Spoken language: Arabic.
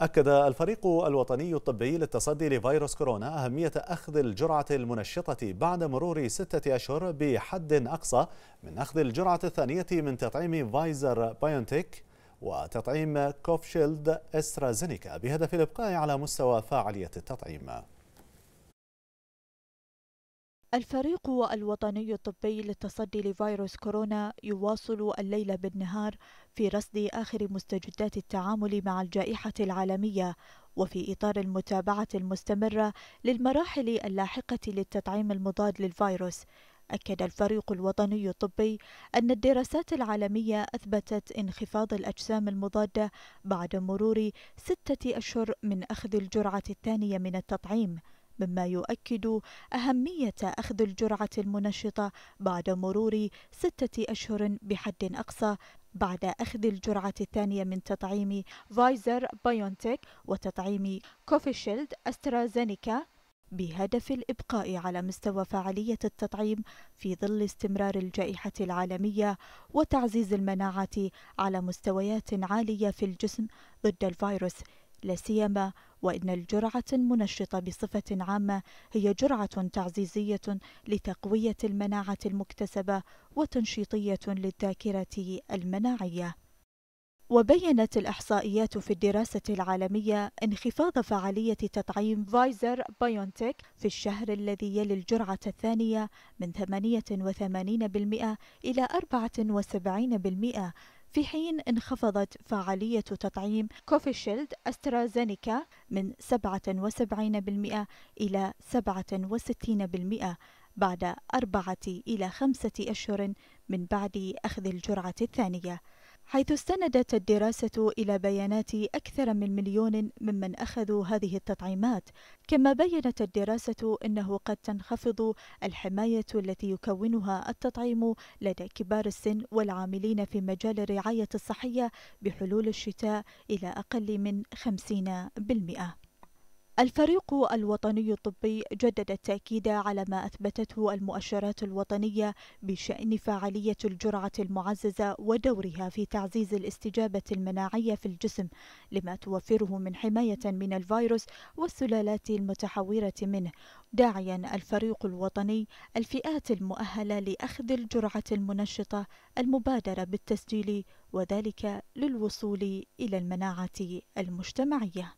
أكد الفريق الوطني الطبي للتصدي لفيروس كورونا أهمية أخذ الجرعة المنشطة بعد مرور ستة أشهر بحد أقصى من أخذ الجرعة الثانية من تطعيم فايزر بايونتيك وتطعيم كوفشيلد استرازينيكا بهدف الإبقاء على مستوى فاعلية التطعيم الفريق الوطني الطبي للتصدي لفيروس كورونا يواصل الليل بالنهار في رصد آخر مستجدات التعامل مع الجائحة العالمية وفي إطار المتابعة المستمرة للمراحل اللاحقة للتطعيم المضاد للفيروس أكد الفريق الوطني الطبي أن الدراسات العالمية أثبتت انخفاض الأجسام المضادة بعد مرور ستة أشهر من أخذ الجرعة الثانية من التطعيم مما يؤكد أهمية أخذ الجرعة المنشطة بعد مرور ستة أشهر بحد أقصى بعد أخذ الجرعة الثانية من تطعيم فايزر بايونتك وتطعيم كوفيشيلد أسترازينيكا بهدف الإبقاء على مستوى فعالية التطعيم في ظل استمرار الجائحة العالمية وتعزيز المناعة على مستويات عالية في الجسم ضد الفيروس لا سيما وإن الجرعة المنشطة بصفة عامة هي جرعة تعزيزية لتقوية المناعة المكتسبة وتنشيطية للذاكرة المناعية. وبينت الإحصائيات في الدراسة العالمية انخفاض فعالية تطعيم فايزر بايونتك في الشهر الذي يلي الجرعة الثانية من 88% إلى 74% في حين انخفضت فعالية تطعيم كوفيشيلد أسترازينيكا من 77% إلى 67% بعد أربعة إلى خمسة أشهر من بعد أخذ الجرعة الثانية حيث استندت الدراسة إلى بيانات أكثر من مليون ممن أخذوا هذه التطعيمات، كما بينت الدراسة أنه قد تنخفض الحماية التي يكونها التطعيم لدى كبار السن والعاملين في مجال الرعاية الصحية بحلول الشتاء إلى أقل من 50%. الفريق الوطني الطبي جدد التأكيد على ما أثبتته المؤشرات الوطنية بشأن فعالية الجرعة المعززة ودورها في تعزيز الاستجابة المناعية في الجسم لما توفره من حماية من الفيروس والسلالات المتحورة منه داعيا الفريق الوطني الفئات المؤهلة لأخذ الجرعة المنشطة المبادرة بالتسجيل وذلك للوصول إلى المناعة المجتمعية